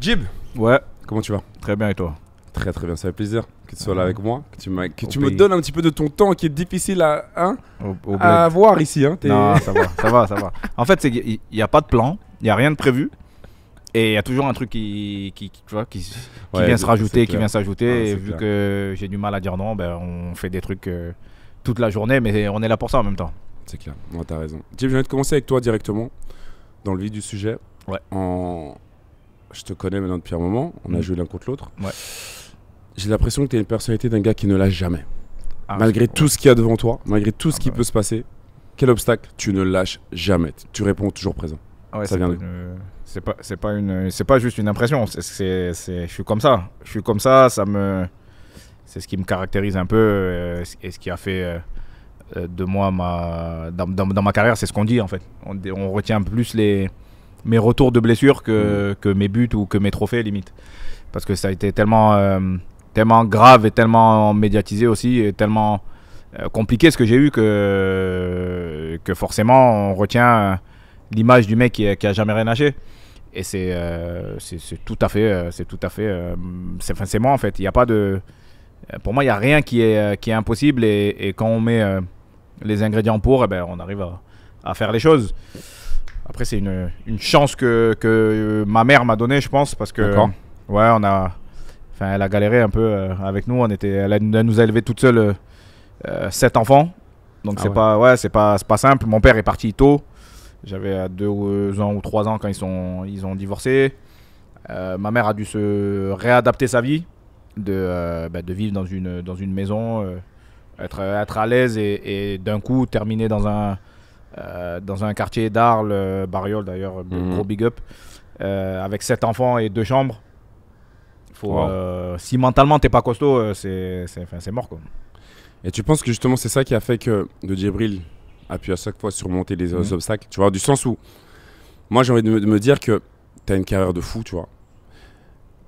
Jib Ouais. Comment tu vas Très bien et toi Très très bien, ça fait plaisir que tu sois là avec moi, que tu, que tu me donnes un petit peu de ton temps qui est difficile à, hein, à avoir ici. Hein, non, ça va, ça va, ça va. En fait, il n'y a pas de plan, il n'y a rien de prévu. Et il y a toujours un truc qui, qui, qui, vient se rajouter, qui vient s'ajouter. vu que j'ai du mal à dire non, ben, on fait des trucs euh, toute la journée, mais on est là pour ça en même temps. C'est clair, tu as raison. Jib, je vais de commencer avec toi directement, dans le vif du sujet. Ouais. En je te connais maintenant depuis un moment, on a mm. joué l'un contre l'autre. J'ai l'impression que tu as une personnalité d'un gars qui ne lâche jamais. Ah, malgré tout ce qu'il y a devant toi, malgré tout ah ce qui bah peut se passer, quel obstacle, tu ne lâches jamais. Tu réponds toujours présent. Ah ça vient de... C'est pas, c'est pas une, c'est pas juste une impression. C'est, je suis comme ça. Je suis comme ça. Ça me, c'est ce qui me caractérise un peu euh, et ce qui a fait. Euh, de moi ma dans, ma carrière c'est ce qu'on dit en fait on, on retient plus les mes retours de blessure que, mm. que mes buts ou que mes trophées limite. Parce que ça a été tellement, euh, tellement grave et tellement médiatisé aussi et tellement euh, compliqué ce que j'ai eu que, que forcément on retient euh, l'image du mec qui, n'a a jamais rien acheté Et c'est c'est tout à fait, c'est tout à fait, c'est moi en fait. Il n'y a pas de, pour moi il n'y a rien qui est, qui est impossible et, quand on met les ingrédients pour, eh ben, on arrive à, à faire les choses. Après, c'est une, une, chance que, que ma mère m'a donnée, je pense, parce que. Ouais, on a. Enfin, elle a galéré un peu euh, avec nous. On était, elle, a, nous a élevé toute seule, euh, sept enfants. Donc ah c'est pas ouais, c'est pas pas simple. Mon père est parti tôt. J'avais euh, deux ans ou trois ans quand ils sont ils ont divorcé. ma mère a dû se réadapter sa vie, de, bah, de vivre dans une dans une maison, être être à l'aise et, et d'un coup terminer dans un euh, dans un quartier d'Arles, euh, Bariol d'ailleurs, mhm. gros big up, euh, avec sept enfants et deux chambres. Faut, si mentalement t'es pas costaud, c'est mort Et tu penses que justement c'est ça qui a fait que de Djibril a pu à chaque fois surmonter les mhm. obstacles Tu vois, du sens où moi j'ai envie de me, dire que t'as une carrière de fou, tu vois.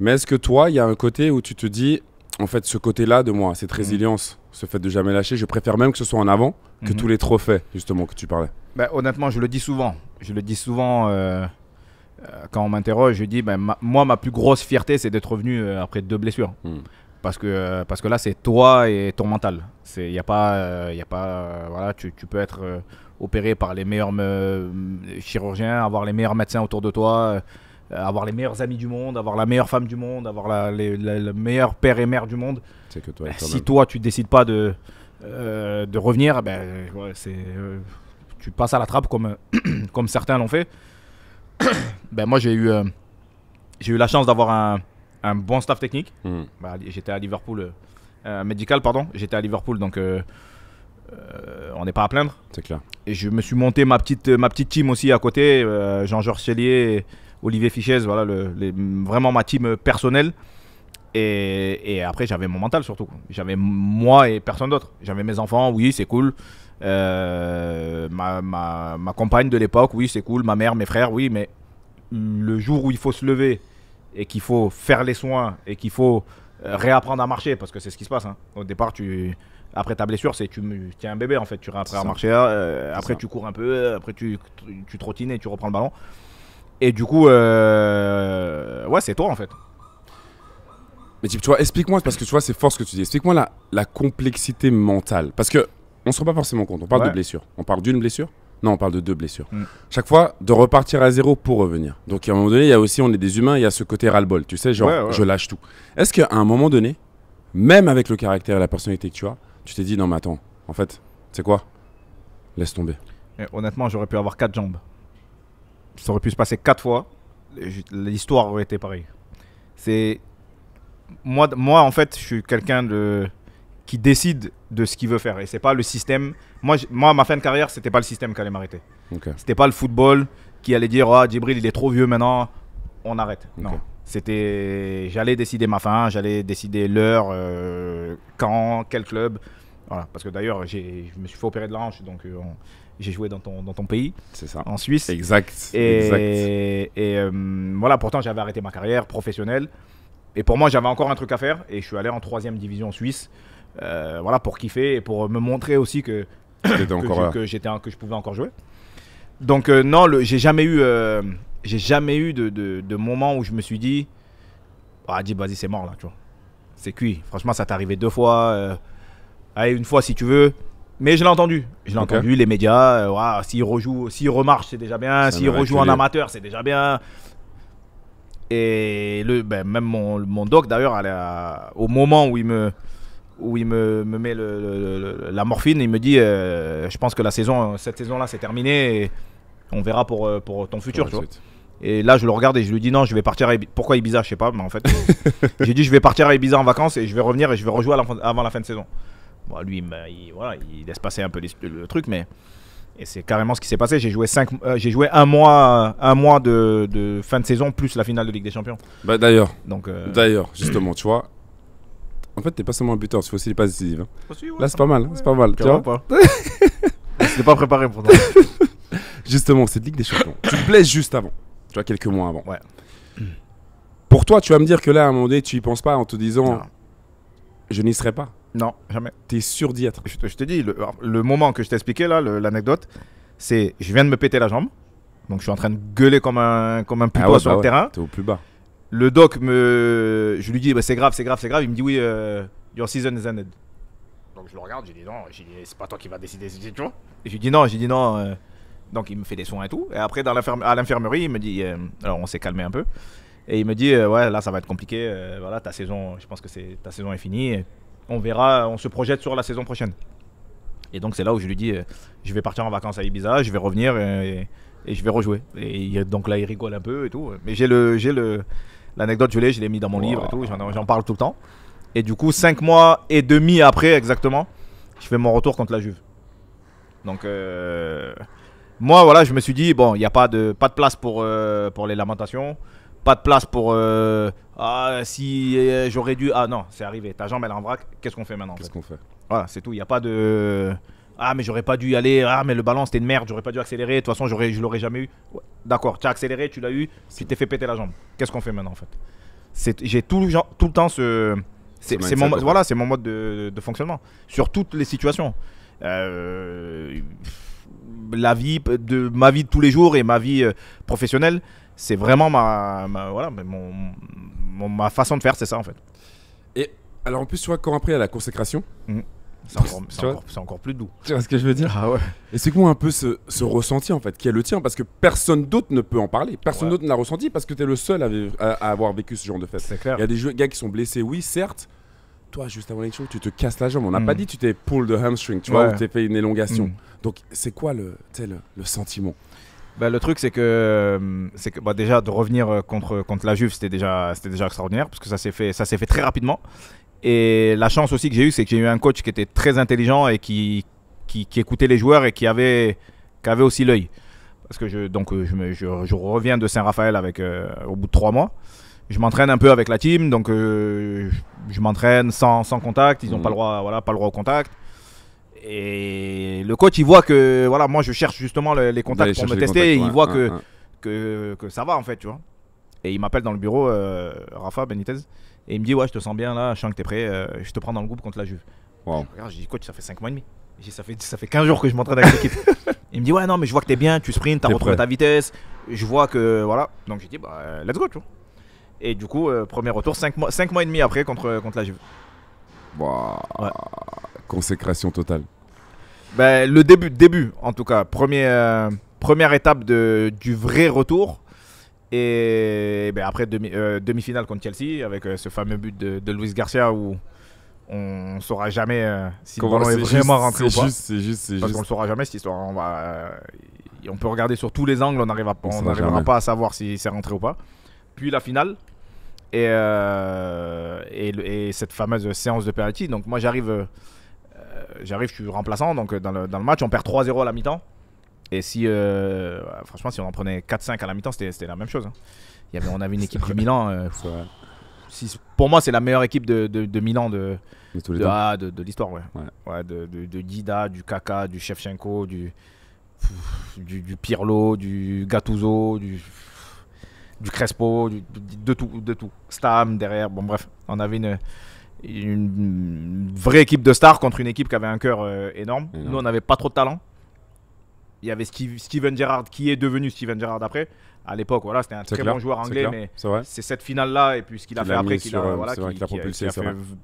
Mais est-ce que toi, il y a un côté où tu te dis, en fait, ce côté-là de moi, cette mhm. résilience, ce fait de jamais lâcher, je préfère même que ce soit en avant que tous les trophées, justement, que tu parlais. Ben, honnêtement, je le dis souvent. Je le dis souvent euh, euh, quand on m'interroge. Je dis, ben, moi, ma plus grosse fierté, c'est d'être revenu euh, après deux blessures. Hmm. Parce, que, parce que là, c'est toi et ton mental. Il a pas. y a pas voilà, tu, peux être opéré par les meilleurs chirurgiens, avoir les meilleurs médecins autour de toi avoir les meilleurs amis du monde, avoir la meilleure femme du monde, avoir le meilleur père et mère du monde. Ben, si toi tu décides pas de, de revenir, ben, c'est suis passes à la trappe comme, euh, comme certains l'ont fait. ben moi, j'ai eu, euh, eu la chance d'avoir un, bon staff technique. Hmm. Bah, j'étais à Liverpool, euh, médical, pardon. J'étais à Liverpool, donc on n'est pas à plaindre. C'est clair. Et je me suis monté ma petite, ma petite team aussi à côté. Jean-Georges Cellier, Olivier Fiches, voilà, le, vraiment ma team personnelle. Et, après, j'avais mon mental surtout. J'avais moi et personne d'autre. J'avais mes enfants, oui, c'est cool. Euh, ma, compagne de l'époque, oui, c'est cool. Ma mère, mes frères, oui, mais le jour où il faut se lever et qu'il faut faire les soins et qu'il faut euh, réapprendre à marcher, parce que c'est ce qui se passe. Hein. Au départ, tu, après ta blessure, c'est tu tiens un bébé en fait. Tu réapprends à marcher, euh, après tu cours un peu, après tu, trottines et tu reprends le ballon. Et du coup, ouais, c'est toi en fait. Mais tu vois, explique-moi, parce que tu vois, c'est fort ce que tu dis. Explique-moi la, la complexité mentale. Parce que on se rend pas forcément compte. On parle de blessure. On parle d'une blessure Non, on parle de deux blessures. Mm. Chaque fois, de repartir à zéro pour revenir. Donc, à un moment donné, il y a aussi, on est des humains, il y a ce côté ras-le-bol. Tu sais, genre, je lâche tout. Est-ce qu'à un moment donné, même avec le caractère et la personnalité que tu as, tu t'es dit, non, mais attends, en fait, c'est quoi Laisse tomber. honnêtement, j'aurais pu avoir quatre jambes. Ça aurait pu se passer quatre fois. L'histoire aurait été pareille. C'est moi, moi, en fait, je suis quelqu'un de qui décide de ce qu'il veut faire. Et c'est pas le système. Moi, moi, ma fin de carrière, c'était pas le système qui allait m'arrêter. ce C'était pas le football qui allait dire, ah, Djibril, il est trop vieux maintenant, on arrête. Non. C'était, j'allais décider ma fin, j'allais décider l'heure, euh, quand, quel club. Parce que d'ailleurs, je me suis fait opérer de la donc euh, j'ai joué dans ton, pays. C'est ça. En Suisse. Exact. Et, exact. et, euh, voilà, pourtant, j'avais arrêté ma carrière professionnelle. Et pour moi, j'avais encore un truc à faire et je suis allé en troisième division suisse, euh, voilà, pour kiffer et pour me montrer aussi que que, j'étais que je pouvais encore jouer. Donc euh, non, j'ai jamais eu, euh, j'ai jamais eu de, de, moment où je me suis dit, ah, dis vas-y, c'est mort là, tu vois, c'est cuit. Franchement, ça t'est arrivé deux fois, allez une fois si tu veux. Mais je l'ai entendu, je l'ai entendu, les médias, ah, s'il rejoue, s'il remarche, c'est déjà bien, s'il rejoue en amateur, c'est déjà bien. Et le, ben, même mon, doc, d'ailleurs, au moment où il me, où il me, me met le, la morphine, il me dit euh, Je pense que la saison, cette saison-là, c'est terminé et on verra pour, euh, pour ton futur. Et là, je le regarde et je lui dis Non, je vais partir à Ibiza. Pourquoi Ibiza Je sais pas, mais en fait, j'ai dit Je vais partir à Ibiza en vacances et je vais revenir et je vais rejouer avant la fin de saison. Bon, lui, il, voilà, il laisse passer un peu le truc, mais. Et c'est carrément ce qui s'est passé. J'ai joué, cinq, euh, j'ai joué un mois, euh, un mois de, fin de saison plus la finale de Ligue des Champions. Bah, d'ailleurs, Donc, euh, d'ailleurs, justement, tu vois. En fait, t'es pas seulement un buteur, tu fais aussi les passes décisives. Hein. Là, c'est pas mal, c'est pas mal. Tu vois pas. pas préparé pour toi. justement, cette Ligue des Champions. tu te blesses juste avant. Tu vois, quelques mois avant. Ouais. Pour toi, tu vas me dire que là, à un moment donné, tu y penses pas en te disant Je n'y serai pas. Non, jamais. T'es sûr d'y être. Je te, dis, le, moment que je t'expliquais là, l'anecdote, c'est je viens de me péter la jambe. Donc je suis en train de gueuler comme un, comme un putois ah sur bah le terrain. T'es au plus bas. Le doc me. Je lui dis, bah, c'est grave, c'est grave, c'est grave. Il me dit, oui, euh, your season is ended. Donc je le regarde, j'ai dis non, c'est pas toi qui vas décider Et je lui dis, non, j'ai dit, non. Euh. Donc il me fait des soins et tout. Et après, dans à l'infirmerie, il me dit, euh, alors on s'est calmé un peu. Et il me dit, ouais, là, ça va être compliqué. voilà, ta saison, je pense que ta saison est finie on verra, on se projette sur la saison prochaine. Et donc c'est là où je lui dis, euh, je vais partir en vacances à Ibiza, je vais revenir et, je vais rejouer. Et donc là il rigole un peu et tout. Mais j'ai le, j'ai le, l'anecdote je l'ai, je l'ai mis dans mon livre et tout, j'en, parle tout le temps. Et du coup cinq mois et demi après exactement, je fais mon retour contre la Juve. Donc euh, moi voilà, je me suis dit bon, il n'y a pas de, pas de place pour, euh, pour les lamentations. Pas de place pour. Euh, ah, si euh, j'aurais dû. Ah non, c'est arrivé. Ta jambe, elle est en vrac. Qu'est-ce qu'on fait maintenant Qu'est-ce qu'on fait Voilà, c'est tout. Il n'y a pas de. Ah, mais j'aurais pas dû y aller. Ah, mais le ballon, c'était une merde. J'aurais pas dû accélérer. De toute façon, j'aurais, je l'aurais jamais eu. D'accord, tu as accéléré, tu l'as eu. Tu t'es fait péter la jambe. Qu'est-ce qu'on fait maintenant, en fait c'est, J'ai tout, le tout le temps ce. C'est, mon, voilà, c'est mon mode de, fonctionnement. Sur toutes les situations. Euh, la vie, de ma vie de tous les jours et ma vie professionnelle, c'est vraiment ma, façon de faire, c'est ça en fait. Et alors en plus, tu vois, quand après, à la consécration, mmh. c'est encore, plus doux. Tu vois ce que je veux dire ah Et c'est quoi un peu ce, ce, ressenti en fait, qui est le tien, parce que personne d'autre ne peut en parler, personne d'autre ne l'a ressenti, parce que tu es le seul à, avoir vécu ce genre de fête. C'est clair. Il y a des gars qui sont blessés, oui, certes. Toi, juste avant l'élection, tu te casses la jambe. On n'a mmh. pas dit tu t'es pull de hamstring, tu vois, ou t'es fait une élongation. Mmh. Donc, c'est quoi le, le sentiment bah, le truc, c'est que, euh, que bah, déjà de revenir euh, contre, contre la Juve, c'était déjà, déjà extraordinaire parce que ça s'est fait, fait très rapidement. Et la chance aussi que j'ai eu c'est que j'ai eu un coach qui était très intelligent et qui, qui, écoutait les joueurs et qui avait, qui aussi l'œil. Parce que je, donc, euh, je, je, reviens de Saint-Raphaël au bout de trois mois. Je m'entraîne un peu avec la team, donc je, m'entraîne sans, contact. Ils n'ont mhm. pas, droit, voilà, pas le droit au contact. Et le coach, il voit que, voilà, moi je cherche justement les contacts pour me tester, il voit que, que, ça va en fait, tu vois. Et il m'appelle dans le bureau, euh, Rafa Benitez, et il me dit, ouais, je te sens bien là, je sens que t'es prêt, euh, je te prends dans le groupe contre la Juve. Wow. Je regarde, dis, coach, ça fait 5 mois et demi. ça fait, ça fait 15 jours que je m'entraîne avec l'équipe. il me dit, ouais, non, mais je vois que t'es bien, tu sprints, t'as retrouvé ta vitesse, je vois que, voilà. Donc j'ai dit, bah, let's go, tu vois. Et du coup, euh, premier retour, 5 mois, mois et demi après contre, contre la Juve. Consécration totale. Ben, le début, début en tout cas. Premier, euh, première étape de, du vrai retour. Et ben, après, demi, euh, demi-finale contre Chelsea avec euh, ce fameux but de, Luis Garcia où on ne saura jamais si le est, vraiment rentré ou pas. C'est juste, Parce qu'on ne saura jamais cette histoire. On, va, on peut regarder sur tous les angles, on n'arrivera pas à savoir si c'est rentré ou pas. Puis la finale, et, euh, et, cette fameuse séance de penalty. Donc moi j'arrive, euh, j'arrive, je suis remplaçant, donc euh, dans le, dans le match on perd 3-0 à la mi-temps. Et si, franchement, si on en prenait 4-5 à la mi-temps, c'était la même chose. Hein. Il y avait, on avait une équipe du Milan. pour moi, c'est la meilleure équipe de, de, Milan ah, de, de, l'histoire. Ouais. ouais. de, Dida, du Kaka, du Shevchenko, du, du, du Pirlo, du Gattuso, du du Crespo, de tout, de tout. Stam derrière, bon bref, on avait une, vraie équipe de stars contre une équipe qui avait un cœur euh, énorme. Nous, on n'avait pas trop de talent. Il y avait Steven Gerrard qui est devenu Steven Gerrard après. À l'époque, voilà, c'était un très bon joueur anglais, mais c'est cette finale-là et puis ce qu'il a fait après qui, fait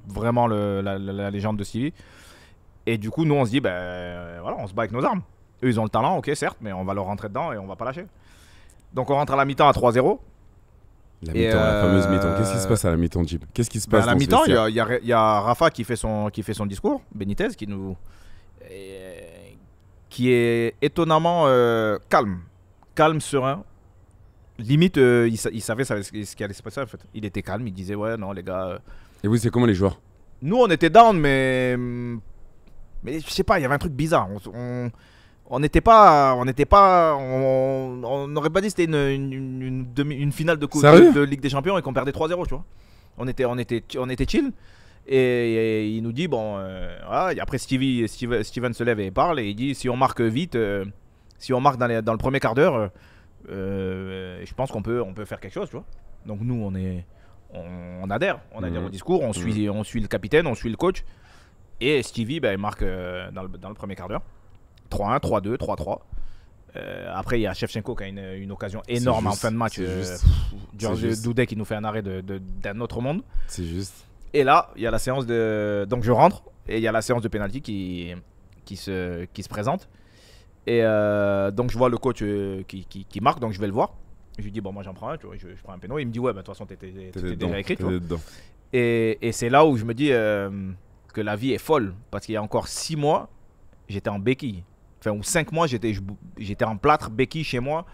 vraiment la, légende de Stevie. Et du coup, nous, on se dit, ben, voilà, on se bat avec nos armes. Eux, ils ont le talent, ok, certes, mais on va leur rentrer dedans et on va pas lâcher. Donc on rentre à la mi-temps à 3-0. La, mi-temps, la fameuse mi-temps. Qu'est-ce qui se euh, passe à la mi-temps, Jim Qu'est-ce qui se bah, passe À la mi-temps, il y, a Rafa qui fait son, qui fait son discours, Benitez, qui nous. qui est étonnamment euh, calme. Calme, serein. Limite, euh, il, savait, ce qui allait se passer, en fait. Il était calme, il disait Ouais, non, les gars. Et vous, c'est comment les joueurs Nous, on était down, mais. Mais je sais pas, il y avait un truc bizarre. on on n'était pas, on n'était pas, on n'aurait pas dit c'était une, finale de, coupe de, Ligue des Champions et qu'on perdait 3-0, tu On était, on était, on était chill. Et, il nous dit bon, euh, après Stevie, Steven se lève et parle et il dit si on marque vite, euh, si on marque dans, le premier quart d'heure, euh, je pense qu'on peut, on peut faire quelque chose, tu vois. Donc nous, on est, on, adhère, on adhère mmh. au discours, on suit, mmh. on suit le capitaine, on suit le coach. Et Stevie, ben, marque dans le premier quart d'heure. 3-1, 3-2, 3-3. après, il y a Shevchenko qui a une, occasion énorme en fin de match. Euh, Doudet qui nous fait un arrêt d'un de, autre monde. C'est juste. Et là, il y a la séance de. Donc je rentre et il y a la séance de pénalty qui, qui, se, qui se présente. Et euh, donc je vois le coach euh, qui, qui, marque, donc je vais le voir. Je lui dis, bon, moi j'en prends un, je, prends un péno. Il me dit, ouais, bah, de toute façon, t'étais déjà écrit. Et, et c'est là où je me dis euh, que la vie est folle parce qu'il y a encore six mois, j'étais en béquille enfin, ou cinq mois, j'étais, j'étais en plâtre, béquille chez moi,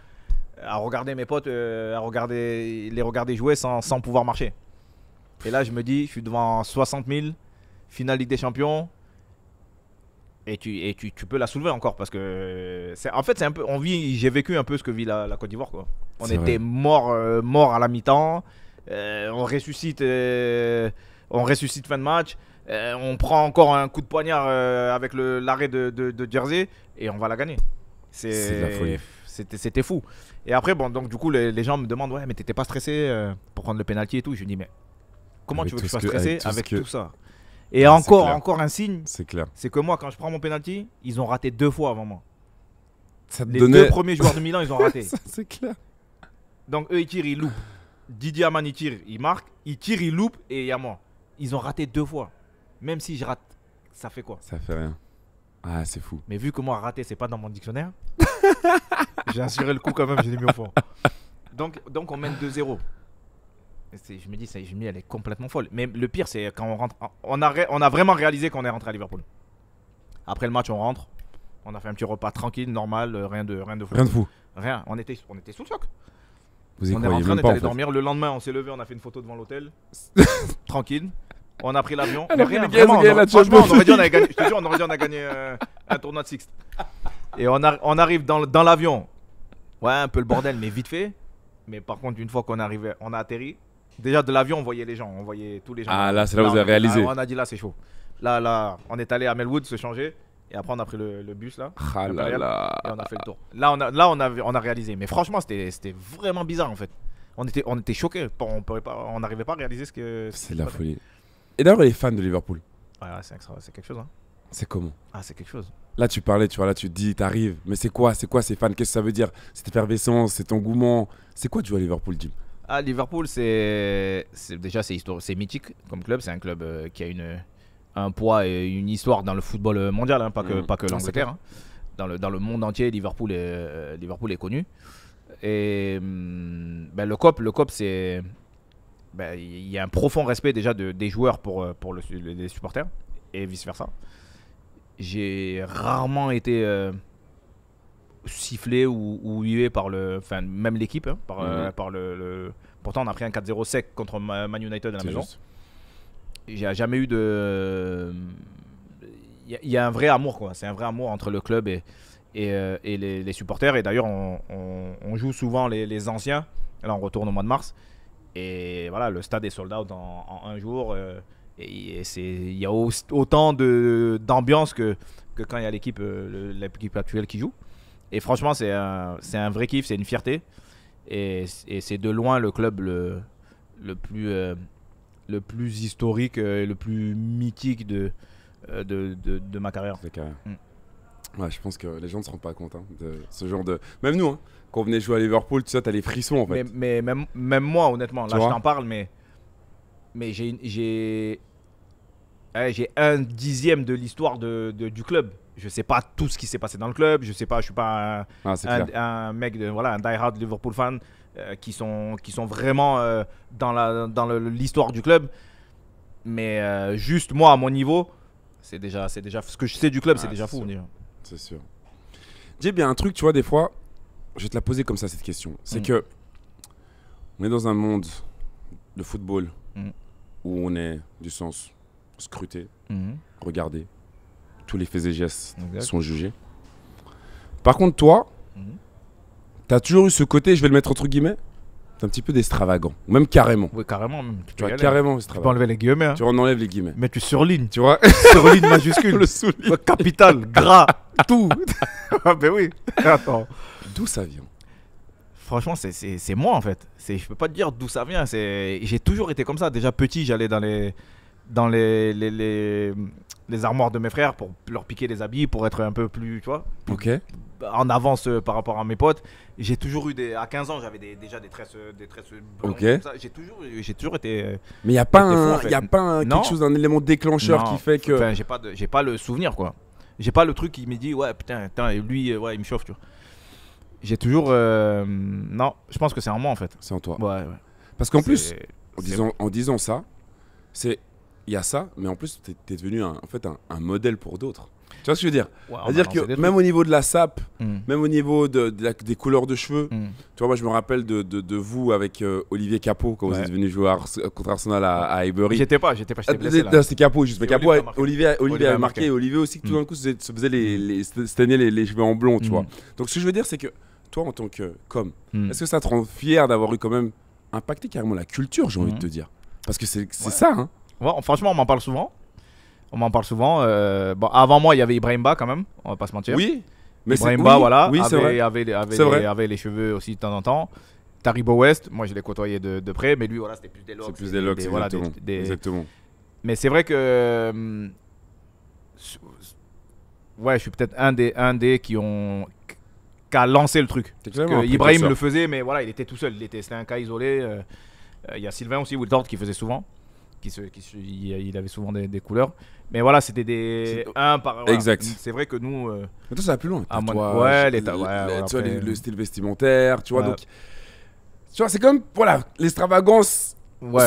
à regarder mes potes, euh, à regarder, les regarder jouer sans, pouvoir marcher. Et là, je me dis, je suis devant 60 000, finale Ligue des Champions, et tu, et tu, peux la soulever encore parce que euh, en fait, c'est un peu, on vit, j'ai vécu un peu ce que vit la, Côte d'Ivoire. Quoi. On était mort, euh, mort à la mi-temps, on ressuscite, on ressuscite fin de match. on prend encore un coup de poignard avec l'arrêt de, de, Jersey et on va la gagner. C'est C'était fou. Et après, bon, donc du coup, les, gens me demandent Ouais, mais t'étais pas stressé euh, pour prendre le penalty et tout. Je dis Mais comment tu veux que je sois stressé avec tout, ça Et encore, encore un signe c'est clair. C'est que moi, quand je prends mon penalty, ils ont raté deux fois avant moi. Ça les deux premiers joueurs de Milan, ils ont raté. c'est clair. Donc eux, ils tirent, ils loupent. Didier il tire, il marque. Il tire, il loupe et il y a moi. Ils ont raté deux fois. Même si je rate, ça fait quoi Ça fait rien. Ah, c'est fou. Mais vu que moi, raté, c'est pas dans mon dictionnaire, j'ai assuré le coup quand même, j'ai mis au fond. Donc, donc on mène 2-0. Je me dis, ça, je me elle est complètement folle. Mais le pire, c'est quand on rentre. On a, on a vraiment réalisé qu'on est rentré à Liverpool. Après le match, on rentre. On a fait un petit repas tranquille, normal, euh, rien de, rien de fou. Rien de fou. Rien. On était, on était sous le choc. Vous on est rentré, on est dormir. Le lendemain, on s'est levé, on a fait une photo devant l'hôtel. tranquille on a pris l'avion. On aurait dit gagné. Euh, un tournoi de six. Et on, arrive dans, l'avion. Ouais, un peu le bordel, mais vite fait. Mais par contre, une fois qu'on arrivait, on a atterri. Déjà de l'avion, on voyait les gens, on voyait tous les gens. Ah là, c'est là, vous avez réalisé. on a dit là, c'est chaud. Là, là, on est allé à Melwood se changer. Et après, on a pris le, bus là. Ah là et on a fait le tour. Là, on a, là, on réalisé. Mais franchement, c'était vraiment bizarre en fait. On était, choqués. On n'arrivait pas à réaliser ce que. C'est la folie. Et d'ailleurs, les fans de Liverpool. Ouais, c'est quelque chose. Hein. C'est comment Ah, c'est quelque chose. Là, tu parlais, tu vois, là, tu te dis, t'arrives. Mais c'est quoi C'est quoi ces fans Qu'est-ce que ça veut dire Cette effervescence, cet engouement C'est quoi, tu vois, Liverpool, Jim Ah, Liverpool, c'est. Déjà, c'est mythique comme club. C'est un club euh, qui a une... un poids et une histoire dans le football euh, mondial, hein, pas que, mm. pas que ah, l'Angleterre. Hein. Dans, le, dans le monde entier, Liverpool est, euh, est connu. Et hum, ben, le COP, le COP c'est ben, il y a un profond respect déjà de, des joueurs pour, euh, pour le, les supporters et vice-versa. J'ai rarement été euh, sifflé ou, hué par le, enfin même l'équipe, hein, par, euh, mhm. le, Pourtant, on a pris un 4-0 sec contre Man United à la maison. J'ai jamais eu de. Il y, a un vrai amour, quoi. C'est un vrai amour entre le club et, et, les, supporters. Et d'ailleurs, on, joue souvent les, les anciens. Là, on retourne au mois de mars. Et voilà, le stade est sold out en, un jour. Euh, et et il y a autant d'ambiance que, que quand il y a l'équipe euh, actuelle qui joue. Et franchement, c'est un, un, vrai kiff, c'est une fierté. Et, c'est de loin le club le, le plus, euh, le plus historique et le plus mythique de, de, de, ma carrière. Mm je pense que les gens ne se rendent pas compte hein, de ce genre de. Même nous, hein, quand on venait jouer à Liverpool, tu sais, t'as les frissons en fait. Mais, mais même, même, moi, honnêtement, là je t'en parle, mais, mais j'ai, j'ai, un dixième de l'histoire de, du club. Je sais pas tout ce qui s'est passé dans le club. Je sais pas, je suis pas un, ah, mec de voilà un die-hard Liverpool fan euh, qui sont qui sont vraiment euh, dans la dans l'histoire du club. Mais euh, juste moi à mon niveau, c'est déjà c'est déjà ce que je sais du club, c'est ah, déjà fou. C'est sûr. j'ai bien un truc, tu vois, des fois, je vais te la poser comme ça, cette question. C'est mm. que on est dans un monde de football mm. où on est, du sens, scruté, mm. regardé. Tous les faits et gestes sont jugés. Par contre, toi, t'as toujours eu ce côté, je vais le mettre entre guillemets, un petit peu d'extravagant, même carrément. Oui, carrément. Tu, carrément Tu peux enlever les guillemets. Hein. Tu en enlèves les guillemets. Mais tu surlignes. Tu vois Surligne majuscule. Le Capital, gras, tout. ah, ben oui. D'où ça vient Franchement, c'est moi en fait. Je ne peux pas te dire d'où ça vient. J'ai toujours été comme ça. Déjà petit, j'allais dans les dans les les, armoires de mes frères pour leur piquer des habits, pour être un peu plus, tu vois, ok en avance euh, par rapport à mes potes j'ai toujours eu des. À 15 ans, j'avais déjà des tresses, des J'ai toujours, été. Mais il n'y a pas, un, a pas quelque chose, un élément déclencheur qui fait que. Enfin, j'ai pas, J'ai pas le souvenir, quoi. J'ai pas le truc qui me dit, ouais, putain, lui, ouais, il me chauffe, tu vois. J'ai toujours. Euh, non, je pense que c'est en moi, en fait. C'est en toi. Ouais, ouais. Parce qu'en plus, en disant, en disant ça, c'est. Il y a ça, mais en plus, tu es, devenu en fait un modèle pour d'autres. Tu vois ce que je veux dire C'est-à-dire que même au niveau de la sape, mm. même au niveau de, des couleurs de cheveux, mm. tu vois, moi je me rappelle de, vous avec euh, Olivier Capot quand vous êtes venu jouer contre Arsenal à, à J'étais pas, j'étais pas, j'étais ah, blessé. C'était Capot, juste. Mais Capot, Olivier, Olivier, a marqué, Olivier aussi, tout mm. d'un coup, se faisait les, les, les, cheveux en blond, tu vois. Donc ce que je veux dire, c'est que toi, en tant que com, est-ce que ça te rend fier d'avoir eu quand même impacté carrément la culture, j'ai envie de te dire Parce que c'est ça, hein. Ouais, franchement, on m'en parle souvent. On m'en parle souvent. Euh, avant moi, il y avait Ibrahimba quand même, on va pas se mentir. Oui, mais Ibrahimba, voilà, avait, vrai. Avait, avait, les, cheveux aussi de temps en temps. Taribo West, moi je l'ai côtoyé de, près, mais lui, voilà, c'était plus des locks. C'est plus des locks, voilà, exactement. Des, exactement. Mais c'est vrai que. Euh, ouais, je suis peut-être un des, un des qui ont qui a lancé le truc. Que Ibrahim le faisait, mais voilà, il était tout seul. c'était un cas isolé. Euh, il y a Sylvain aussi, Woodard, qui faisait souvent qui il, avait souvent des, couleurs. Mais voilà, c'était des un par. un Exact. C'est vrai que nous. Euh, Mais toi, ça va plus loin. à ah, toi, ouais, les, le euh, style vestimentaire, tu vois. Donc, tu vois, c'est comme voilà l'extravagance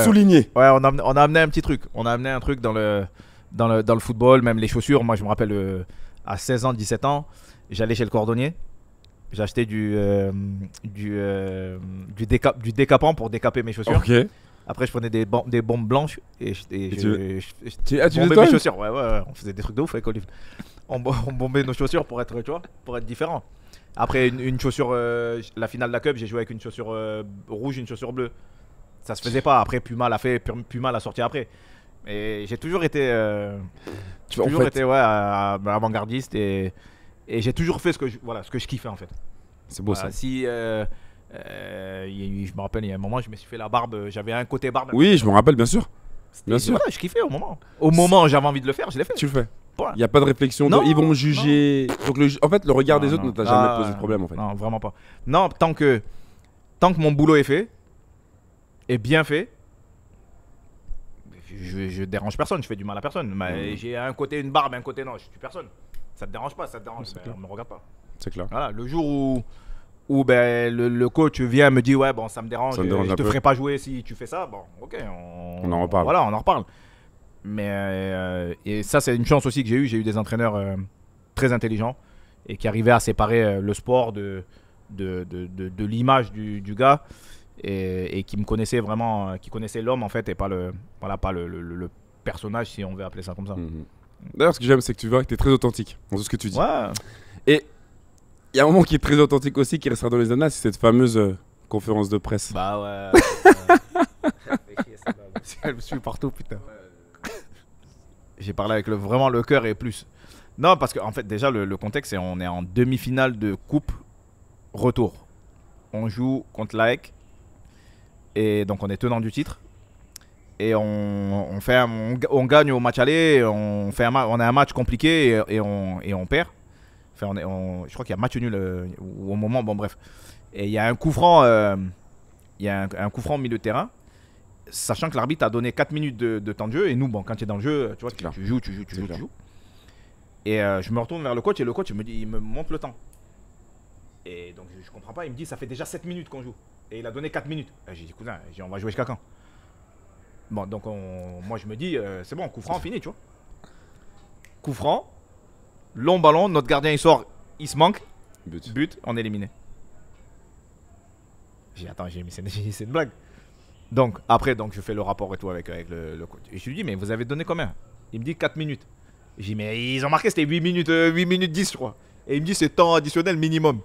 soulignée. Ouais, on a, amené un petit truc. On a amené un truc dans le, dans le, dans le football, même les chaussures. Moi, je me rappelle euh, à 16 ans, 17 ans, j'allais chez le cordonnier j'achetais du du du, du décapant pour décaper mes chaussures. Ok après, je prenais des, des bombes blanches et, je, bombais chaussures. Ouais, ouais, on faisait des trucs de ouf avec Olive. On, bombait nos chaussures pour être, tu pour être différent. Après, une, chaussure, euh, la finale de la Cup, j'ai joué avec une chaussure rouge euh, rouge, une chaussure bleue. Ça se faisait pas. Après, Puma l'a fait, Puma l'a sorti après. Et j'ai toujours été, euh, ouais, avant-gardiste et, et j'ai toujours fait ce que je, voilà, ce que je kiffais en fait. C'est beau ça. Si euh, je me rappelle, il y a un moment, je me suis fait la barbe. Euh, j'avais un côté barbe. Oui, je me rappelle, bien sûr. bien sûr. je kiffais au moment. Au moment où j'avais envie de le faire, je l'ai fait. Tu le fais. Il n'y a pas de réflexion. Non, ils vont juger. en fait, le regard des autres ne t'a jamais ah, posé de problème en fait. Non, vraiment pas. Non, tant que, tant que mon boulot est fait, est bien fait, je, je dérange personne, je fais du mal à personne. J'ai un côté une barbe, un côté non, je suis personne. Ça te dérange pas, ça te dérange, pas. on me regarde pas. C'est clair. Voilà, le jour où où ben, le, coach vient me dit ouais bon ça me dérange, euh, je, te ferai pas jouer si tu fais ça bon ok on, on en reparle voilà on en reparle mais euh, et ça c'est une chance aussi que j'ai eu j'ai eu des entraîneurs euh, très intelligents et qui arrivaient à séparer le sport de de, l'image du, gars et, qui me connaissaient vraiment qui connaissaient l'homme en fait et pas le voilà pas le, personnage si on veut appeler ça comme ça mhm. d'ailleurs ce que j'aime c'est que tu vois que es très authentique dans tout ce que tu dis ouais. et il y a un moment qui est très authentique aussi, qui restera dans les annales, c'est cette fameuse euh, conférence de presse. Bah ouais. Elle me suit partout, putain. J'ai parlé avec le, vraiment le cœur et plus. Non, parce qu'en fait, déjà, le, contexte, c'est on est en demi-finale de coupe retour. On joue contre l'AEC. Et donc, on est tenant du titre. Et on, fait, on, gagne au match aller. On, fait on a un match compliqué et on perd je crois qu'il y a match nul euh, au moment, bon bref. Et il y a un coup franc, euh, il y un, au milieu de terrain, sachant que l'arbitre a donné 4 minutes de, temps de jeu. Et nous, bon, quand tu es dans le jeu, tu vois, tu, joues, tu joues, tu joues, tu joues. Et euh, je me retourne vers le coach et le coach il me, dit, il me montre le temps. Et donc je, ne comprends pas, il me dit ça fait déjà 7 minutes qu'on joue. Et il a donné 4 minutes. J'ai dit cousin, on va jouer jusqu'à quand Bon, donc moi je me dis, c'est bon, coup franc, fini, tu vois. Coup franc, long ballon, notre gardien il sort, il se manque. But. on est éliminé. J'ai attends, j'ai mis c'est une blague. Donc après donc je fais le rapport et tout avec, le, coach. Et je lui dis mais vous avez donné combien Il me dit 4 minutes. J'ai dit mais ils ont marqué c'était 8 minutes 8 euh, minutes 10 je crois. Et il me dit c'est temps additionnel minimum.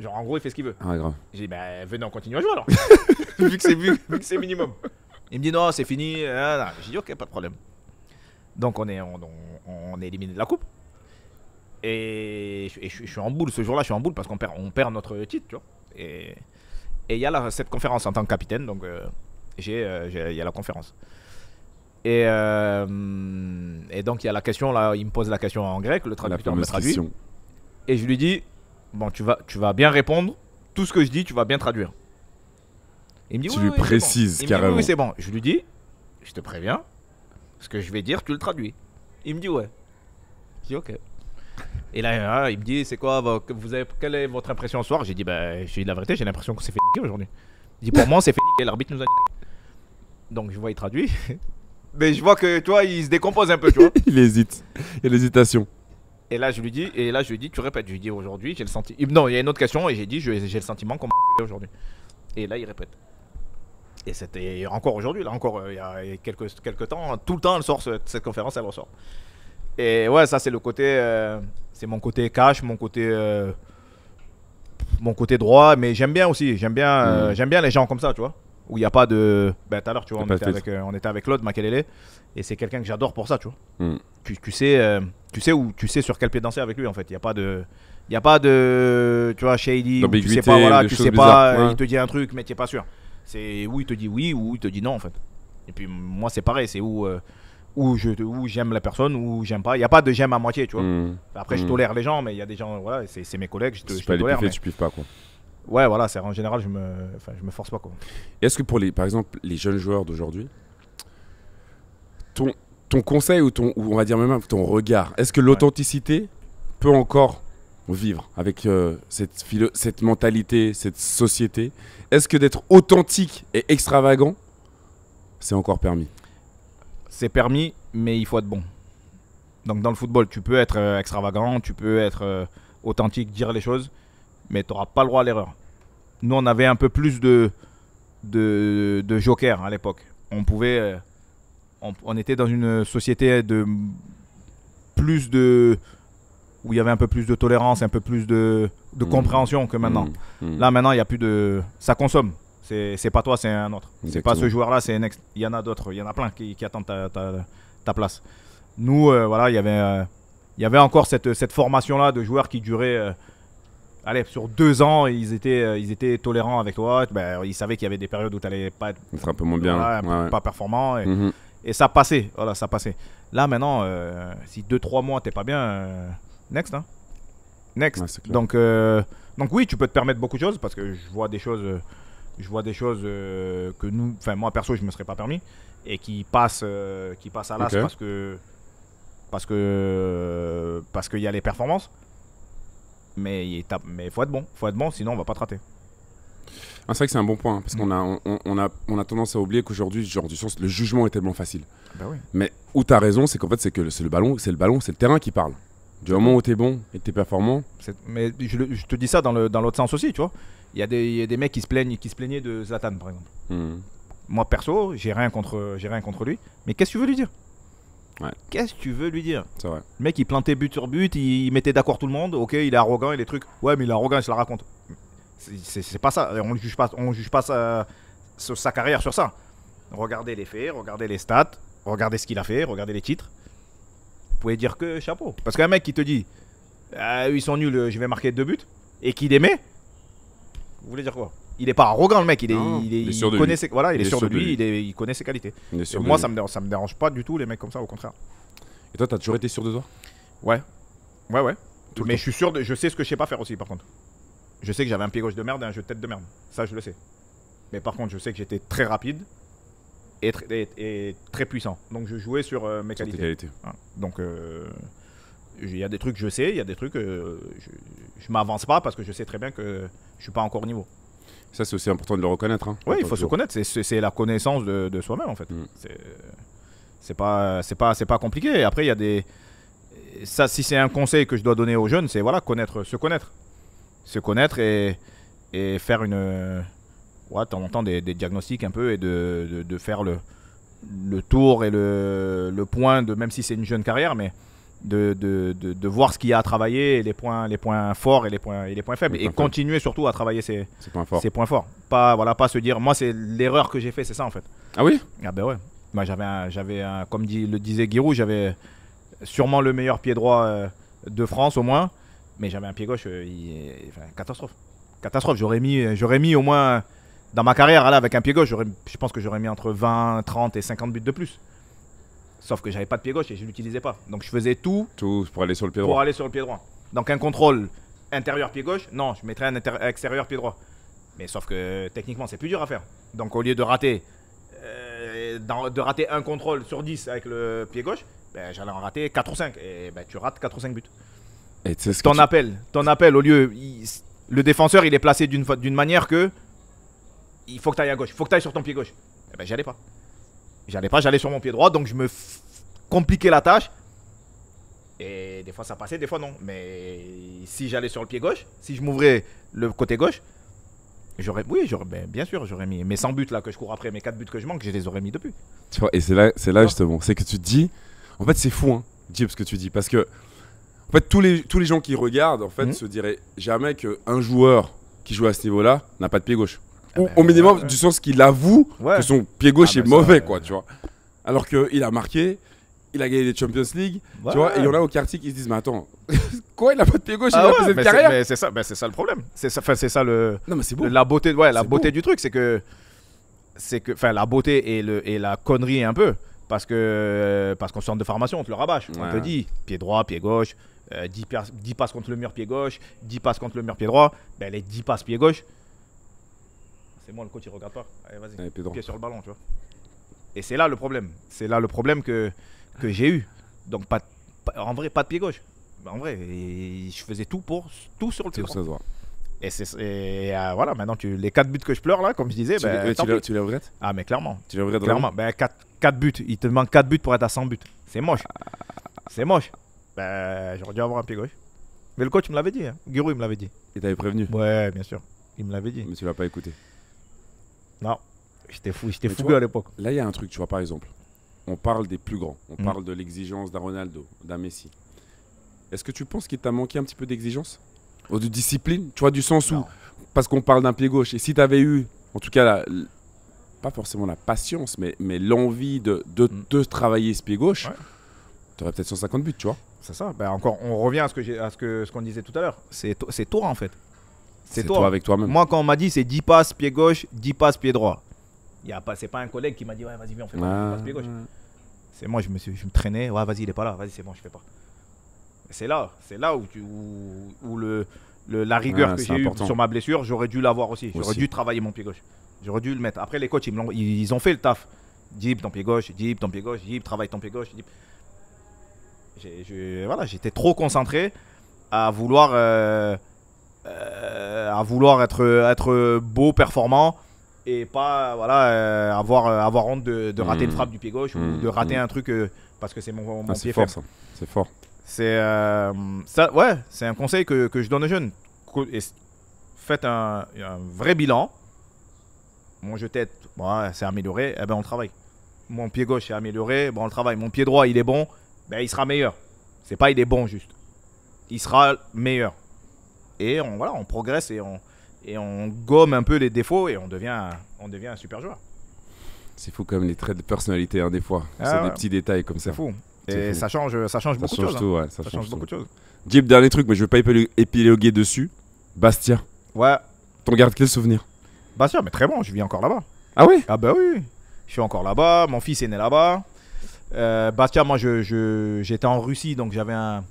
Genre en gros il fait ce qu'il veut. Ah j'ai dit bah venez on continue à jouer alors. vu que c'est minimum. Il me dit non c'est fini. Euh, j'ai dit ok pas de problème. Donc on est on est éliminé de la coupe. Et, je, suis en boule ce jour-là, je suis en boule parce qu'on perd, on perd notre titre, tu vois. Et il y a cette conférence en tant que capitaine, donc euh, euh, j'ai, il y a la conférence. Et, euh, et donc il y a la question, là, il me pose la question en grec, le traducteur me traduit. Et je lui dis, bon, tu vas, tu vas bien répondre, tout ce que je dis, tu vas bien traduire. Il me dit, tu oui, lui oui, précises carrément. oui, c'est bon. Je lui dis, je te préviens, ce que je vais dire, tu le traduis. Il me dit, ouais. Je dis, ok. Et là, hein, il me dit, c'est quoi, vous avez, quelle est votre impression ce soir J'ai dit, bah, j'ai la vérité, j'ai l'impression que c'est fait niquer aujourd'hui. Il dit, pour moi, c'est fini l'arbitre nous a niqué. Donc, je vois, il traduit. Mais je vois que, toi, il se décompose un peu, tu vois. il hésite. Il y a l'hésitation. Et là, je lui dis, et là, je lui dis, tu répètes. Je lui dis, aujourd'hui, j'ai le sentiment. Non, il y a une autre question, et j'ai dit, j'ai le sentiment qu'on m'a aujourd'hui. Et là, il répète. Et c'était encore aujourd'hui, là, encore euh, il y a quelques, quelques temps, tout le temps, elle sort cette conférence, elle ressort. Et ouais, ça c'est le côté, euh, c'est mon côté cash, mon côté, euh, mon côté droit. Mais j'aime bien aussi, j'aime bien, euh, hmm. j'aime bien les gens comme ça, tu vois, où il n'y a pas de. Ben tout à l'heure, tu vois, on était, avec, on était, avec, Claude Makelele, et c'est quelqu'un que j'adore pour ça, tu vois. Hmm. Tu, sais, tu sais où, tu sais sur quel pied danser avec lui en fait. Il n'y a pas de, il a pas de, tu vois, shady. tu sais pas, sais pas, il te dit un truc, mais tu n'es pas sûr. C'est où il te dit oui ou il te dit non en fait. Et puis moi c'est pareil, c'est où ou je où j'aime la personne ou j'aime pas il y a pas de j'aime à moitié tu vois mm. après je mm. tolère les gens mais il y a des gens voilà c'est mes collègues je, te, pas tolère pas quoi ouais voilà c'est en général je me enfin, je me force pas quoi est-ce que pour les par exemple les jeunes joueurs d'aujourd'hui ton ton conseil ou ton ou on va dire même ton regard est-ce que l'authenticité peut encore vivre avec euh, cette cette mentalité cette société est-ce que d'être authentique et extravagant c'est encore permis c'est permis, mais il faut être bon. Donc dans le football, tu peux être euh, extravagant, tu peux être euh, authentique, dire les choses, mais tu n'auras pas le droit à l'erreur. Nous, on avait un peu plus de, de, joker à l'époque. On pouvait. Euh, on, était dans une société de plus de. où il y avait un peu plus de tolérance, un peu plus de, mmh. compréhension que maintenant. Mmh. Mmh. Là, maintenant, il n'y a plus de. Ça consomme. C'est pas toi, c'est un autre. C'est pas ce joueur-là, c'est next. Il y en a d'autres, il y en a plein qui, attendent ta, ta, ta, place. Nous, euh, voilà, il y avait, euh, il y avait encore cette, cette formation-là de joueurs qui durait. Euh, allez, sur deux ans, ils étaient, ils étaient tolérants avec toi. Ben, ils savaient qu'il y avait des périodes où tu n'allais pas être. un peu moins bien. Pas performant. Mhm. Et, ça passait. Voilà, ça passait. Là, maintenant, si deux, trois mois, t'es pas bien, next. Hein next. donc, donc, oui, tu peux te permettre beaucoup de choses parce que je vois des choses je vois des choses euh, que nous, enfin moi perso, je me serais pas permis et qui passent, euh, qui passent à l'as parce que parce que parce qu'il y a les performances. Mais il mais faut être bon, faut être bon, sinon on va pas te rater. Ah, c'est vrai que c'est un bon point hein, parce mm. qu'on a on, a on a tendance à oublier qu'aujourd'hui, genre du sens, le jugement est tellement facile. Bah mais où tu as raison, c'est qu'en fait c'est que c'est le ballon, c'est le ballon, c'est le terrain qui parle. Du moment où tu es bon et tu es performant. Mais je, te dis ça dans l'autre sens aussi, tu vois. Il y, a des mecs qui se, plaignent, qui se plaignaient de Zlatan, par exemple. Hmm. Moi, perso, j'ai rien, contre, rien contre lui. Mais qu'est-ce que tu veux lui dire Qu'est-ce que tu veux lui dire vrai. Le mec, il plantait but sur but, il, mettait d'accord tout le monde. Ok, il est arrogant, il est truc. Ouais, mais il est arrogant, il se la raconte. C'est pas ça. On ne juge pas, on juge pas sa, sa carrière sur ça. Regardez les faits, regardez les stats, regardez ce qu'il a fait, regardez les titres. Vous pouvez dire que chapeau. Parce qu'un mec qui te dit ah ils sont nuls, je vais marquer deux buts, et qui met vous voulez dire quoi il est pas arrogant le mec, il est, il, est, il, voilà, il, est sûr, de lui, Il, connaît ses qualités. moi, ça me, dérange, me dérange pas du tout les mecs comme ça, au contraire. Et toi, t'as toujours été sûr de toi Ouais, ouais, ouais. mais je suis sûr de, je sais ce que je sais pas faire aussi, par contre. Je sais que j'avais un pied gauche de merde et un jeu de tête de merde. Ça, je le sais. Mais par contre, je sais que j'étais très rapide et, très puissant. Donc, je jouais sur euh, mes qualités. Donc. Euh, il y a des trucs que je sais, il y a des trucs je, je m'avance pas parce que je sais très bien que je suis pas encore au niveau. Ça, c'est aussi important de le reconnaître. Hein, oui, il faut se connaître. C'est la connaissance de, soi-même, en fait. Mm. Ce C'est pas, pas, pas compliqué. Après, il y a des. Ça, si c'est un conseil que je dois donner aux jeunes, c'est voilà, connaître, se connaître. Se connaître et, et faire une. Ouais, de temps en temps, des, diagnostics un peu et de, de, de faire le, le tour et le, le point de. Même si c'est une jeune carrière, mais de, de, de, voir ce qu'il y a à travailler, les points, les points forts et les points, et les points faibles, et continuer surtout à travailler ces, ces, points forts. Pas, voilà, pas se dire, moi c'est l'erreur que j'ai fait, c'est ça en fait. Ah oui Ah ben ouais. Moi j'avais, j'avais comme dit, le disait Giroud, j'avais sûrement le meilleur pied droit euh, de France au moins, mais j'avais un pied gauche, euh, catastrophe. Catastrophe, j'aurais mis, j'aurais mis au moins, dans ma carrière, là, avec un pied gauche, je pense que j'aurais mis entre 20, 30 et 50 buts de plus. Sauf que j'avais pas de pied gauche et je l'utilisais pas. Donc je faisais tout. pour aller sur le pied droit. Donc un contrôle intérieur pied gauche, non, je mettrais un extérieur pied droit. Mais sauf que techniquement, c'est plus dur à faire. Donc au lieu de rater, euh, de rater un contrôle sur 10 avec le pied gauche, ben, j'allais en rater 4 ou 5. Et ben, tu rates 4 ou 5 buts. Et ce ton, appel, au lieu. le défenseur, il est placé d'une manière que. Il faut que tu ailles à gauche, il faut que tu ailles sur ton pied gauche. Et eh ben, j'allais pas. J'allais pas, j'allais sur mon pied droit, donc je me compliquais la tâche. Et des fois ça passait, des fois non. Mais si j'allais sur le pied gauche, si je m'ouvrais le côté gauche, j'aurais, oui, j'aurais, ben, bien sûr, j'aurais mis mes 100 buts là que je cours après, mes 4 buts que je manque, je les aurais mis depuis. et c'est là, c'est là ah. justement, c'est que tu te dis, en fait c'est fou, hein, ce que tu dis, parce que en fait tous les, tous les gens qui regardent, en fait, mmh. se diraient jamais qu'un joueur qui joue à ce niveau-là n'a pas de pied gauche au minimum du sens qu'il avoue que son pied gauche ah, est bah, mauvais, quoi, tu vois. Alors qu'il a marqué, il a gagné les Champions League, tu vois, et il y en a au quartier qui se disent, mais attends, quoi, il a pas de pied gauche, il de ah carrière. Mais c'est ça, ça le problème. C'est ça, le. la beauté, ouais, la beauté du truc, c'est que, c'est que, enfin, la beauté et le et la connerie un peu, parce que euh, parce qu'en centre de formation, on te le rabâche, on te dit pied droit, pied gauche, 10, euh, 10, passes contre le mur pied gauche, 10 passes contre le mur pied droit, ben les 10 passes pied gauche, c'est moi le coach, il regarde pas. Allez, vas-y, pied sur le ballon, tu vois. Et c'est là le problème. C'est là le problème que, que j'ai eu. Donc, pas, en vrai, pas de pied gauche. Bah, en vrai, je faisais tout pour tout sur le pied Et, c'est, euh, voilà, maintenant, les 4 buts que je pleure, là, comme je disais, Tu bah, les regrettes Ah, mais clairement, Tu les vraiment clairement. Ben, 4, buts, il te manque 4 buts pour être à 100 buts. C'est moche. C'est moche. Ben, j'aurais dû avoir un pied gauche. Mais le coach me l'avait dit, hein. il me l'avait dit. Il t'avait prévenu, Ouais, bien sûr. Il me l'avait dit. mais tu l'as pas écouté. Non, j'étais fou, à l'époque. Là, il y a un truc, tu vois, par exemple, on parle des plus grands, on hmm. parle de l'exigence d'un Ronaldo, d'un Messi. Est-ce que tu penses qu'il t'a manqué un petit peu d'exigence Ou de discipline Tu vois, du sens où. Parce qu'on parle d'un pied gauche, et si tu avais eu, en tout cas, pas forcément la patience, mais, mais l'envie de, de, hmm. travailler ce pied gauche, tu aurais peut-être 150 buts, tu vois. C'est ça. Ben, encore, on revient à ce que ce ce qu'on disait tout à l'heure. C'est c'est Tour en fait. C'est toi. avec toi-même. Moi, quand on m'a dit c'est 10 passes pied gauche, 10 passes pied droit, y a pas, c'est pas un collègue qui m'a dit ouais, vas-y, viens, on fait pas 10 pied gauche. C'est moi, je me, traînais, ouais, vas-y, il est pas là, vas-y, c'est bon, je fais pas. C'est là, c'est là où, tu, le, la rigueur que j'ai eue sur ma blessure, j'aurais dû l'avoir aussi. J'aurais dû travailler mon pied gauche. J'aurais dû le mettre. Après, les coachs, ils, ont, fait le taf. Dip, ton pied gauche, dip, ton pied gauche, dip, travaille ton pied gauche. Dip. voilà, j'étais trop concentré à vouloir. Euh, euh, à vouloir être, être beau, performant et pas voilà euh, avoir avoir honte de, de rater une hmm. frappe du pied gauche ou hmm. de rater hmm. un truc euh, parce que c'est mon, mon ah, pied fort, C'est fort. C'est ça ouais, c'est un conseil que, que, je donne aux jeunes. faites un, vrai bilan. Mon jeu tête, bon, c'est amélioré, et eh ben on travaille. Mon pied gauche est amélioré, bon on le travaille. Mon pied droit, il est bon, ben il sera meilleur. C'est pas il est bon juste. Il sera meilleur et on, voilà, on progresse et on, et on gomme un peu les défauts et on devient, on devient un super joueur. C'est fou comme les traits de personnalité hein, des fois. Ah c'est des petits détails comme ça. C'est fou. Et ça change, ça change beaucoup de choses. Tout, ouais, ça, change, beaucoup de choses. Jeep, dernier truc, mais je vais pas épiloguer dessus. Bastia. Ouais. T'en gardes quel souvenir Bastia, mais très bon, je vis encore là-bas. Ah oui Ah bah oui. Je suis encore là-bas, mon fils est né là-bas. Euh, Bastia, moi, j'étais je, j'étais en Russie, donc j'avais un,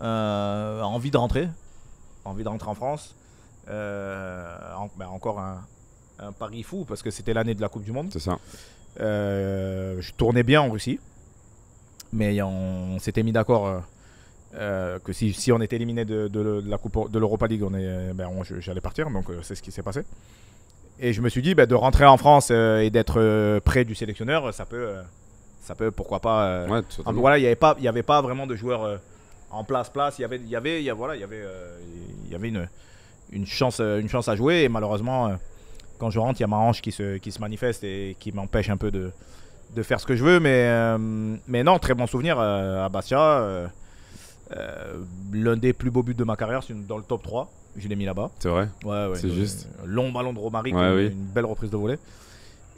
envie de rentrer envie de rentrer en France. Euh, ben, encore un, un pari fou parce que c'était l'année de la Coupe du Monde. C'est ça. Euh, je tournais bien en Russie, mais on, s'était mis d'accord. Euh, que si, on était éliminé de, la coupe de l'Europa League, on est, ben j'allais partir, donc c'est ce qui s'est passé. Et je me suis dit, ben, de rentrer en France et d'être près du sélectionneur, ça peut, ça peut pourquoi pas. voilà, il n'y avait pas, il y avait pas vraiment de joueurs en place place. Il y avait, il y avait, voilà, il y avait, euh, il y avait une, une chance, euh, une chance à jouer. Et malheureusement, euh, quand je rentre, il y a ma hanche qui se, qui se manifeste et qui m'empêche un peu de, faire ce que je veux. Mais, mais non, très bon souvenir à Bastia. L'un des plus beaux buts de ma carrière, dans le top 3. Je l'ai mis là-bas. C'est vrai. c'est juste. Long ballon de Romaric, une, belle reprise de volet.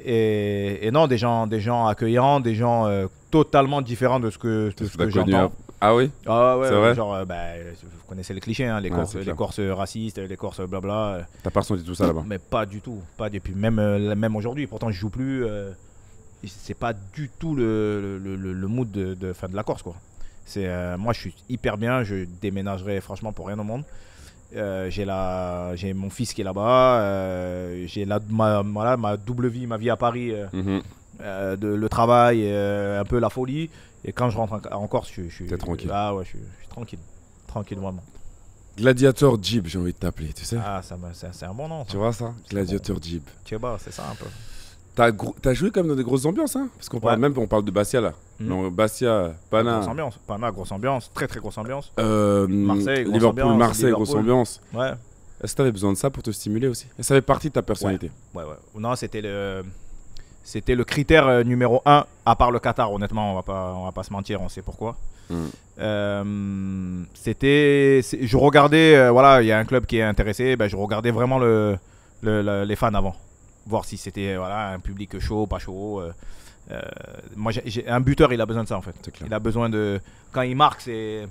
Et, non, des gens, des gens accueillants, des gens totalement différents de ce que, ah oui Ah vrai genre, euh, bah, vous connaissez le cliché, les, clichés, hein, les Corses racistes, les Corses blabla. Euh, T'as pas ressenti tout ça là-bas Mais pas du tout, pas depuis, même, euh, même aujourd'hui, pourtant je joue plus, c'est pas du tout le, le, mood de, fin de la Corse quoi. C'est moi je suis hyper bien, je déménagerai franchement pour rien au monde. j'ai j'ai mon fils qui est là-bas j'ai là ma, ma, double vie ma vie à Paris mhm. de, le travail un peu la folie et quand je rentre en, Corse, je, suis. tranquille. Ah ouais, je, suis tranquille. Tranquille, vraiment. Gladiator Jeep, j'ai envie de t'appeler, tu sais. Ah, ça, c'est un bon nom. Tu vois ça Gladiator Jeep. Tu vois, c'est ça un peu. T'as, joué quand même dans des grosses ambiances, hein Parce qu'on parle même, on parle de Bastia là. Hmm. Non, Bastia, Pana. Grosse ambiance. Pana, grosse ambiance. Très très grosse ambiance. Euh, Marseille, grosse Liverpool, Marseille, grosse ambiance. Ouais. Est-ce que t'avais besoin de ça pour te stimuler aussi Et ça fait partie de ta personnalité. Ouais, ouais. ouais. Non, c'était le. C'était le critère euh, numéro un, à part le Qatar, honnêtement, on va on va pas se mentir, on sait pourquoi. Hmm. Euh, c'était, je regardais, euh, voilà, il y a un club qui est intéressé, ben, je regardais vraiment le, les fans avant, voir si c'était voilà, un public chaud, pas chaud. moi, j'ai, un buteur, il a besoin de ça en fait. Il a besoin de, quand il marque, c'est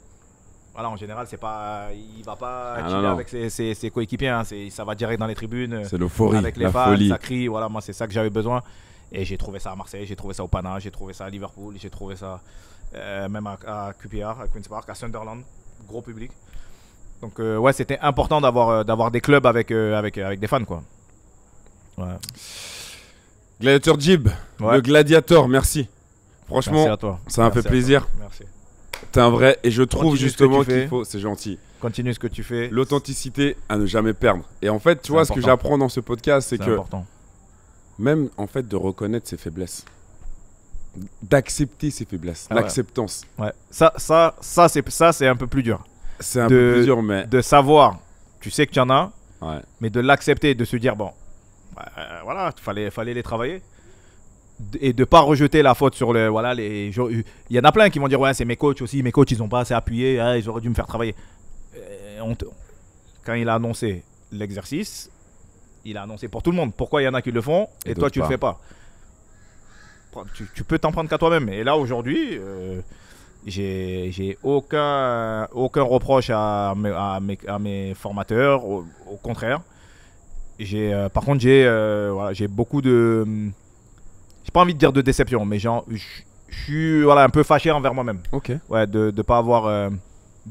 voilà, en général, c'est pas, il va pas ah, avec ses, coéquipiers. Hein. ça va direct dans les tribunes. C'est l'euphorie, avec les fans, ça crie. Voilà, moi, c'est ça que j'avais besoin. Et j'ai trouvé ça à Marseille, j'ai trouvé ça au Pana, j'ai trouvé ça à Liverpool, j'ai trouvé ça euh, même à, à, QPR, à Queen's Park, à Sunderland, gros public. Donc euh, ouais, c'était important d'avoir euh, d'avoir des clubs avec, avec, avec des fans quoi. Ouais. Gladiator Jib, le Gladiator, merci. Franchement, toi. ça m'a fait plaisir. Merci. T'es un vrai et je trouve justement qu'il faut, c'est gentil. Continue ce que tu fais. L'authenticité à ne jamais perdre. Et en fait, tu vois, ce que j'apprends dans ce podcast, c'est que important. Même en fait de reconnaître ses faiblesses d'accepter ses faiblesses, ah l'acceptance. Ouais. Ça, ça, ça c'est ça, c'est un peu plus dur. C'est un peu plus dur, mais de savoir, tu sais que tu en as, mais de l'accepter, de se dire bon, bah, euh, voilà, fallait, fallait les travailler et de pas rejeter la faute sur le voilà les euh, il y en a plein qui vont dire ouais c'est mes coachs aussi mes coachs ils ont pas assez appuyé ah, ils auraient dû me faire travailler euh, quand il a annoncé l'exercice il a annoncé pour tout le monde pourquoi il y en a qui le font et, toi tu ne le fais pas. Tu, peux t'en prendre qu'à toi-même. Et là aujourd'hui, euh, j'ai aucun, aucun reproche à, mes, à mes, formateurs, au, contraire. J'ai, euh, par contre, euh, j'ai beaucoup de. J'ai pas envie de dire de déception, mais je suis voilà, un peu fâché envers moi-même. Ok. Ouais, de ne de pas, avoir, euh,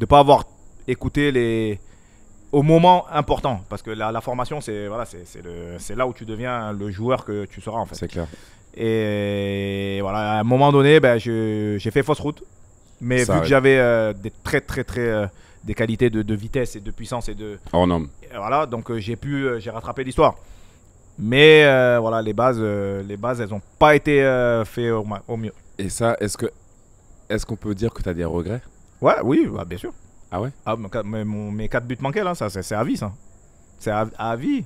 pas avoir écouté les au moment important. Parce que la, formation, c'est voilà, là où tu deviens le joueur que tu seras en fait. C'est clair. Et voilà, à un moment donné, ben, j'ai fait fausse route. Mais vu que j'avais euh, des très très très euh, des qualités de, vitesse et de puissance et de en homme. Voilà, donc euh, j'ai pu j'ai rattrapé l'histoire. Mais voilà, les bases les bases elles n'ont pas été faites au, au, mieux. Et ça, est-ce que est-ce qu'on peut dire que tu as des regrets Ouais, oui, bah, bien sûr. Ah ouais Ah, mes 4 buts manqués, là, ça, c'est, à vie, ça. C'est à, vie.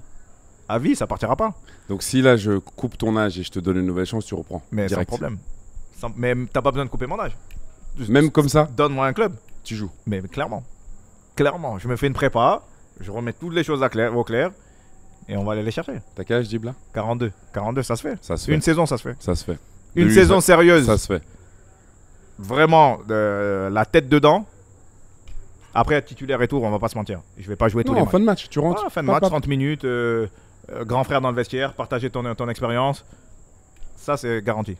À vie, ça partira pas. Donc si là, je coupe ton âge et je te donne une nouvelle chance, tu reprends. Mais c'est un problème. Mais t'as pas besoin de couper mon âge. Même comme ça, Donne-moi un club. tu joues. Mais clairement. Clairement. Je me fais une prépa. Je remets toutes les choses à clair, au clair. Et on va aller les chercher. T'as quel âge, Dibla 42. 42, ça se fait. Ça Une saison, ça se fait. Ça se fait. Une saison sérieuse. Ça se fait. Vraiment, euh, la tête dedans. Après, titulaire et tour, on va pas se mentir. Je vais pas jouer tous les en fin de match, tu rentres. fin de match, 30 minutes, euh, euh, grand frère dans le vestiaire, partager ton, ton expérience. Ça, c'est garanti.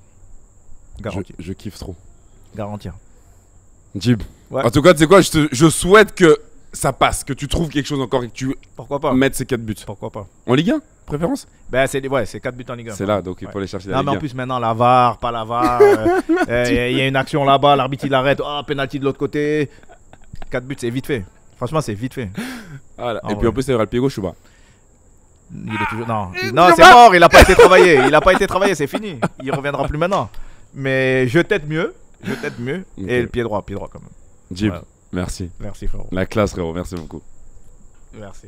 Garanti. Je, kiffe trop. Garantir. Jib. En tout cas, tu sais quoi, je, souhaite que ça passe, que tu trouves quelque chose encore et que tu Pourquoi pas mettes ces quatre buts. Pourquoi pas En Ligue 1, préférence Ben, c'est ouais, 4 buts en Ligue 1. C'est là, donc il faut aller chercher la Non, mais en plus, maintenant, la VAR, pas la VAR. Euh, eh, il y a une action là-bas, l'arbitre il arrête. oh penalty de l'autre côté. 4 buts, c'est vite fait. Franchement, c'est vite fait. Ah Et puis en plus, c'est y pied le Il est toujours. Non, ah, non c'est mort, il n'a pas été travaillé. Il n'a pas été travaillé, c'est fini. Il reviendra plus maintenant. Mais je t'aide mieux. Je t'aide mieux. Et le pied droit, pied droit quand même. Jib, merci. Merci, frérot. La classe, frérot, merci beaucoup. Merci.